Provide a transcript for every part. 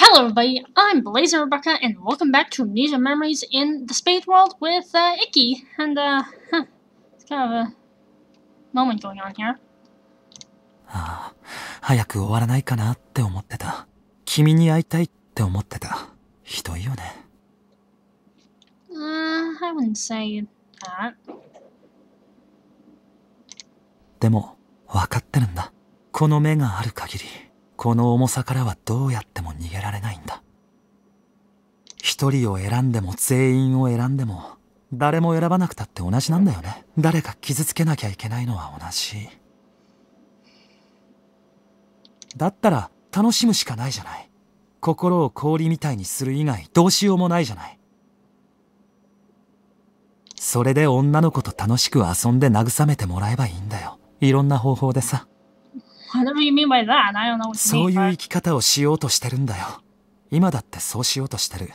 Hello everybody, I'm Blazer Rebecca and welcome back to Amnesia Memories in the Space World with uh, Icky. And uh, huh, it's kind of a moment going on here. ああ、早く終わらないかなって思ってた。君に会いたいって思ってた。ひどいよね。Uh, I wouldn't say that. でも、わかってるんだ。この目がある限り。この重さからはどうやっても逃げられないんだ一人を選んでも全員を選んでも誰も選ばなくたって同じなんだよね誰か傷つけなきゃいけないのは同じだったら楽しむしかないじゃない心を氷みたいにする以外どうしようもないじゃないそれで女の子と楽しく遊んで慰めてもらえばいいんだよいろんな方法でさそういう生き方をしようとしてるんだよ。今だってそうしようとしてる。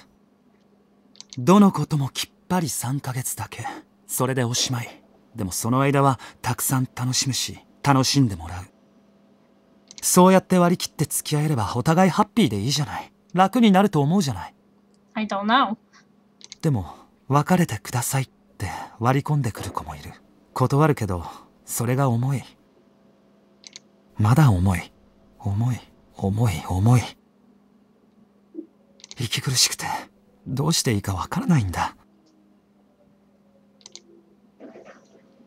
どのこともきっぱり3ヶ月だけ。それでおしまい。でもその間はたくさん楽しむし、楽しんでもらう。そうやって割り切って付き合えればお互いハッピーでいいじゃない。楽になると思うじゃない。I don't know. でも、別れてくださいって割り込んでくる子もいる。断るけど、それが重い。まだ重い。重い、重い、重い。息苦しくて、どうしていいかわからないんだ。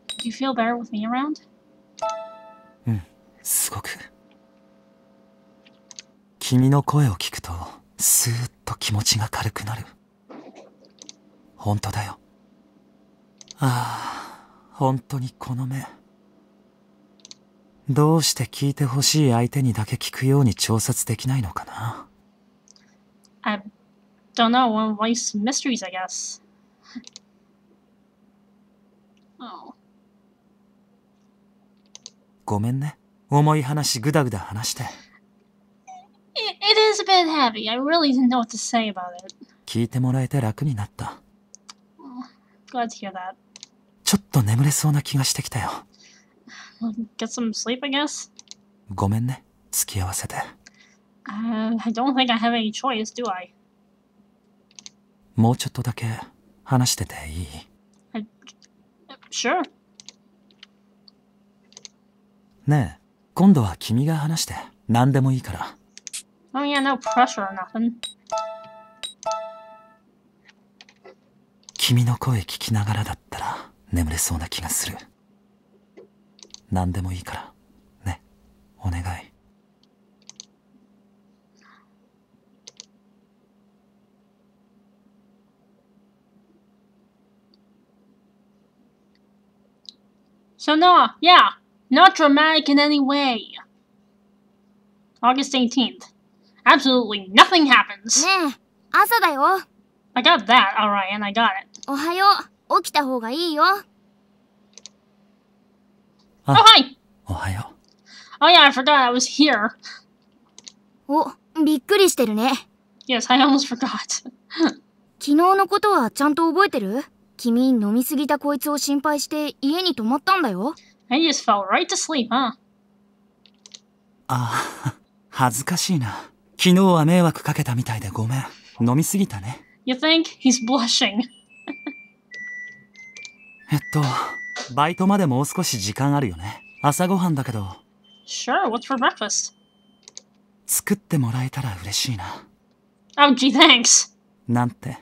Do you feel better with me around? うん、すごく。君の声を聞くと、スーッと気持ちが軽くなる。本当だよ。ああ、本当にこの目。どうして聞いてほしい相手にだけ聞くように調節できないのかな I don't know. One of life's mysteries, I guess. oh. ごめんね。重い話ぐだぐだ話して。It, it is a bit heavy. I really didn't know what to say about it. 聞いてもらえて楽になった。Glad to hear that. ちょっと眠れそうな気がしてきたよ。get some sleep, I guess. ごめんね、付き合わせて。Uh, I don't think I have any choice, do I? もうちょっとだけ話してていい I... Sure. ねえ、今度は君が話して、何でもいいから。Oh yeah, no pressure or nothing. 君の声聞きながらだったら眠れそうな気がする。何でもいいからねお願いその y e not dramatic in any way August 18th absolutely nothing happens ねえ朝だよ I got that alright and I got it おはよう起きた方がいいよ Oh, hi. Ohio. Oh, yeah, I forgot I was here. お、びっくりしてるね。Yes, I almost forgot. 昨日のことはちゃんと覚えてる君、飲みすぎたこいつを心配して家に泊まったんだよ。I just fell right to sleep, huh? ああ、恥ずかしいな。昨日は迷惑かけたみたいでごめん。飲みすぎたね。You think he's blushing? えっと、バイトまでもう少し時間あるよね。朝ごはんだけど。Sure, what's for breakfast? 作ってもらえたら嬉しいな。Oh, gee, thanks. なんて、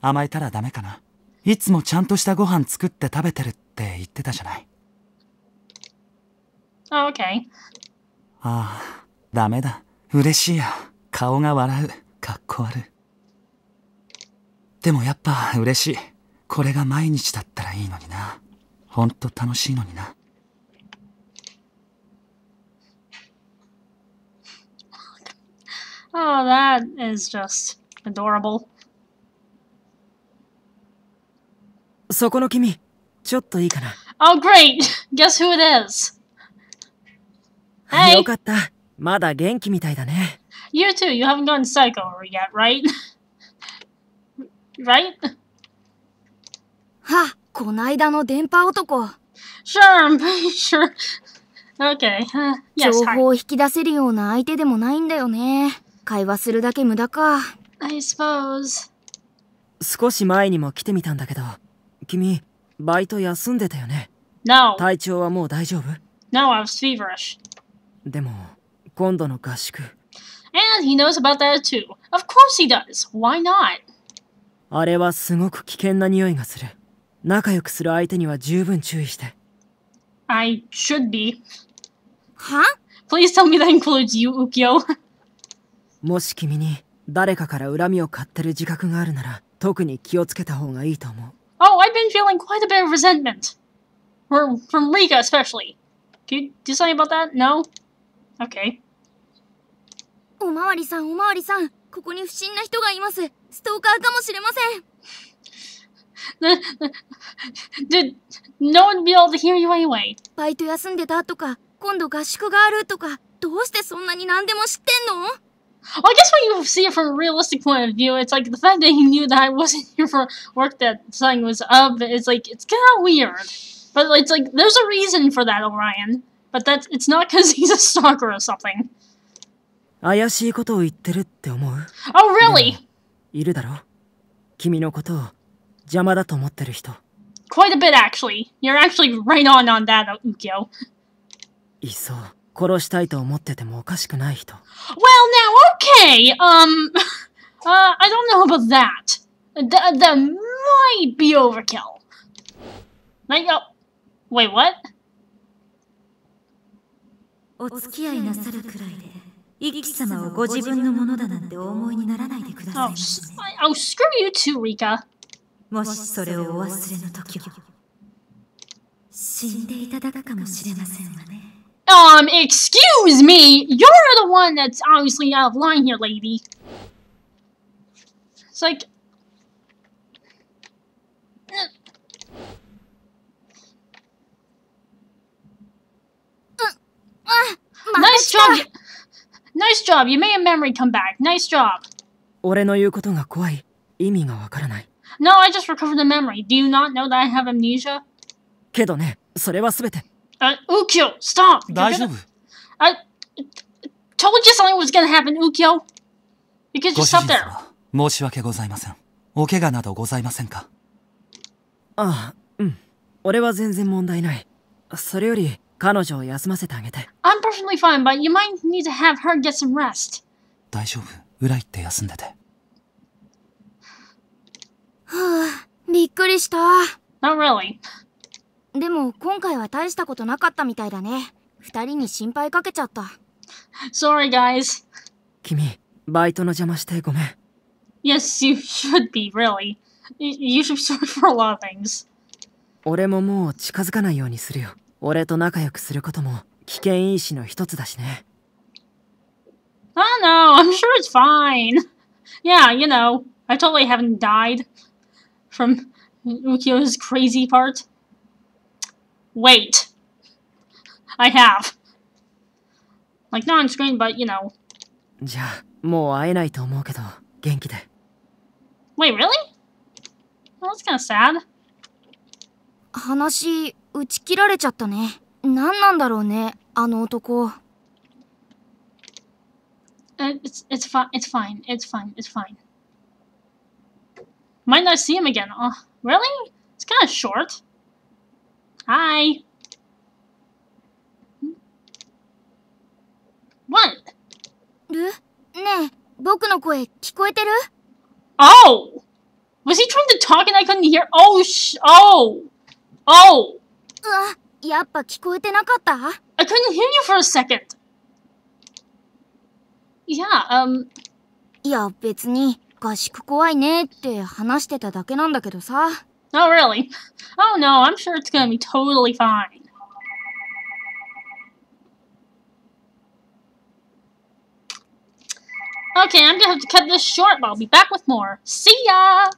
甘えたらダメかな。いつもちゃんとしたご飯作って食べてるって言ってたじゃない。Oh, okay. ああ、ダメだ。嬉しいや。顔が笑う。かっこ悪い。でもやっぱ嬉しい。これが毎日だったらいいのにな。ほんと楽しいのにな。Oh, that is just adorable. Oh, great! Guess who it is? Hey! よかった。まだ元気みたいだね。You too, you haven't gone psycho yet, right? right? こないだの電波男。Sure, I'm pretty sure. Okay. Uh, yes, 情報を引き出せるような相手でもないんだよね。会話するだけ無駄か。I suppose. 少し前にも来てみたんだけど、君、バイト休んでたよね。No. 体調はもう大丈夫 No, I was feverish. でも、今度の合宿。And he knows about that too. Of course he does. Why not? あれはすごく危険な匂いがする。仲良くする相手には十分注意して。I should be. Huh? Please tell me that includes you, Ukyo. もし君に誰かから恨みを買ってる自覚があるなら、特に気をつけた方がいいと思う。Oh, I've been feeling quite a bit of resentment. From, from Rika, especially. Can you do something about that? No? Okay. おまわりさん、おまわりさん。ここに不審な人がいます。ストーカーかもしれません。Did no one be able to hear you anyway? バイト休んでたとか、今度合宿があるとか、どうしてそんなに何でも知ってんの I guess when you see it from a realistic point of view, it's like the fact that he knew that I wasn't here for work that something was up, it's like, it's kind of weird. But it's like, there's a reason for that, Orion. But that's, it's not because he's a stalker or something. Oh, really? いるだろ君のことを邪魔だと思ってる人。Quite a bit, actually. You're actually right on on that, Ukyo. いっそ、殺したいと思っててもおかしくない人。Well, now, okay. Um, uh, I don't know about that. That, that might be overkill. Like, oh, wait, what? お付き合いなさるくらいで、一輝様をご自分のものだなんてお思いにならないでください。Oh, oh screw you too, Rika. もしそれをお忘れの時は死んでいただくかもしれませんわね。Um, excuse me! You're the one that's obviously out of line here, lady. It's like. Nice job! Nice job! You made a memory come back. Nice job! 俺の言うことが怖い。意味がわからない。No, I just recovered the memory. Do you not know that I have amnesia? けどね、それはすべて。Uh, Ukyo, stop! 大丈夫 I told you something was gonna happen, Ukyo. Because you stopped there. 申し訳ございません。お怪我などございませんかああ、うん。俺は全然問題ない。それより、彼女を休ませてあげて。I'm perfectly fine, but you might need to have her get some rest. 大丈夫。裏行って休んでて。りした。Really. でも今回は大したことなかったみたいだね。二人に心配かけちゃった。Sorry, guys. 君、バイトの邪魔してごめん。Yes, you should be, really. You should be sorry for a lot of things. 俺ももう近づかないようにするよ。俺と仲良くすることも危険因子の一つだしね。Oh no, I'm sure it's fine. Yeah, you know, I totally haven't died from Ukio's crazy part? Wait. I have. Like, not on screen, but, you know. Wait, really? Well, that's kind of sad. 話、打ち切られちゃったね。何なんだろうね、あの男。It's, it's, fine. it's fine, it's fine, it's fine. Might not see him again. Oh. Really? It's kind of short. Hi. What? るねえ、僕の声聞こえてる Oh! Was he trying to talk and I couldn't hear? Oh, sh oh! Oh! うわ、やっぱ聞こえてなかった I couldn't hear you for a second. Yeah, um... いや、別に。合宿怖いねって話してただけなんだけどさ。Oh, really? Oh, no, I'm sure it's gonna be totally fine. Okay, I'm gonna have to cut this short, but I'll be back with more. See ya!